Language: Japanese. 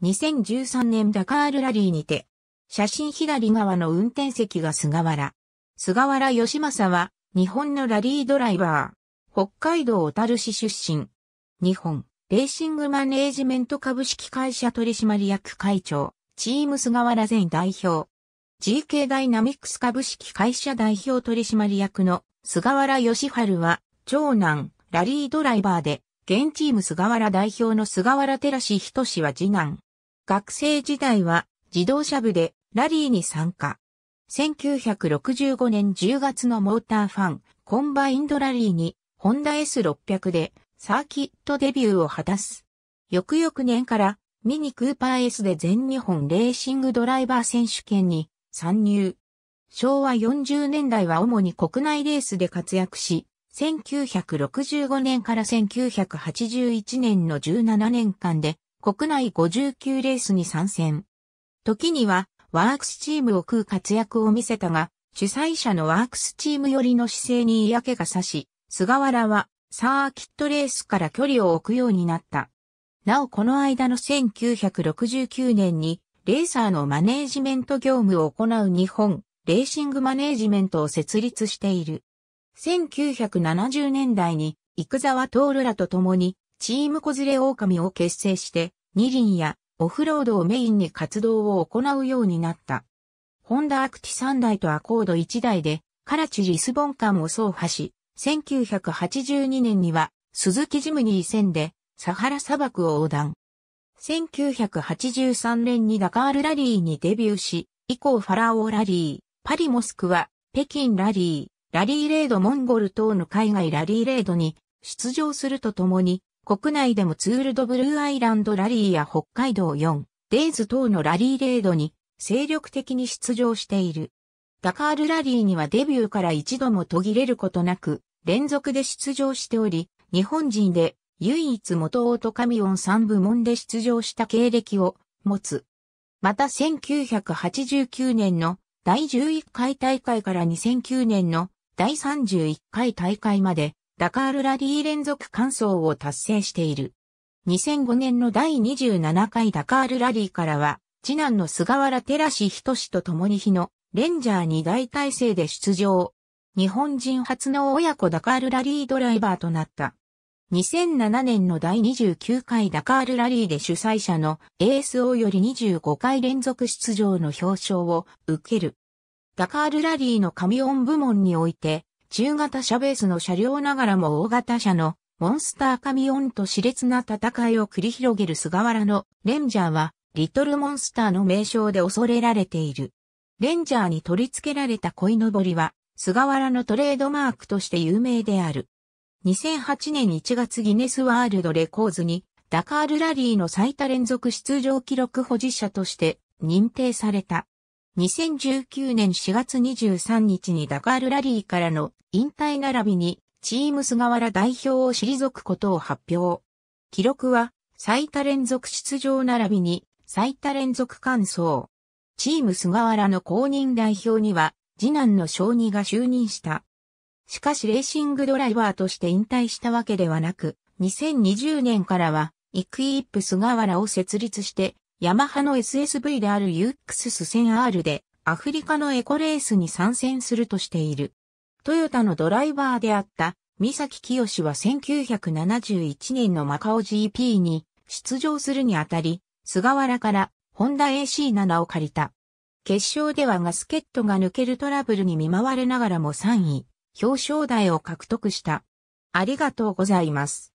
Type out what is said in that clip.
2013年ダカールラリーにて、写真左側の運転席が菅原。菅原義正は、日本のラリードライバー。北海道小樽市出身。日本、レーシングマネージメント株式会社取締役会長、チーム菅原前代表。GK ダイナミックス株式会社代表取締役の菅原義春は、長男、ラリードライバーで、現チーム菅原代表の菅原寺志仁氏は次男。学生時代は自動車部でラリーに参加。1965年10月のモーターファン、コンバインドラリーに、ホンダ S600 でサーキットデビューを果たす。翌々年からミニクーパー S で全日本レーシングドライバー選手権に参入。昭和40年代は主に国内レースで活躍し、1965年から1981年の17年間で国内59レースに参戦。時にはワークスチームを食う活躍を見せたが、主催者のワークスチーム寄りの姿勢に嫌気がさし、菅原はサーキットレースから距離を置くようになった。なおこの間の1969年に、レーサーのマネージメント業務を行う日本、レーシングマネージメントを設立している。1970年代に、生沢徹らと共に、チーム小連れ狼を結成して、二輪やオフロードをメインに活動を行うようになった。ホンダアクティ3台とアコード1台で、カラチリスボン間を走破し、1982年には、鈴木ジムニー戦で、サハラ砂漠を横断。1983年にダカールラリーにデビューし、以降ファラオラリー、パリモスクは、北京ラリー、ラリーレードモンゴル等の海外ラリーレードに出場するとともに、国内でもツールドブルーアイランドラリーや北海道4、デイズ等のラリーレードに精力的に出場している。ダカールラリーにはデビューから一度も途切れることなく、連続で出場しており、日本人で唯一元オートカミオン3部門で出場した経歴を持つ。また1989年の第11回大会から2009年の第31回大会までダカールラリー連続完走を達成している。2005年の第27回ダカールラリーからは、次男の菅原寺志仁と共に日のレンジャー二大体制で出場。日本人初の親子ダカールラリードライバーとなった。2007年の第29回ダカールラリーで主催者の ASO より25回連続出場の表彰を受ける。ダカールラリーの神音部門において中型車ベースの車両ながらも大型車のモンスターカミオンと熾烈な戦いを繰り広げる菅原のレンジャーはリトルモンスターの名称で恐れられている。レンジャーに取り付けられた鯉のぼりは菅原のトレードマークとして有名である。2008年1月ギネスワールドレコーズにダカールラリーの最多連続出場記録保持者として認定された。2019年4月23日にダカールラリーからの引退並びにチーム菅原代表を退くことを発表。記録は最多連続出場並びに最多連続完走。チーム菅原の公認代表には次男の小児が就任した。しかしレーシングドライバーとして引退したわけではなく、2020年からはイクイップ菅原を設立してヤマハの SSV である UX1000R でアフリカのエコレースに参戦するとしている。トヨタのドライバーであった三崎清は1971年のマカオ GP に出場するにあたり、菅原からホンダ AC7 を借りた。決勝ではガスケットが抜けるトラブルに見舞われながらも3位、表彰台を獲得した。ありがとうございます。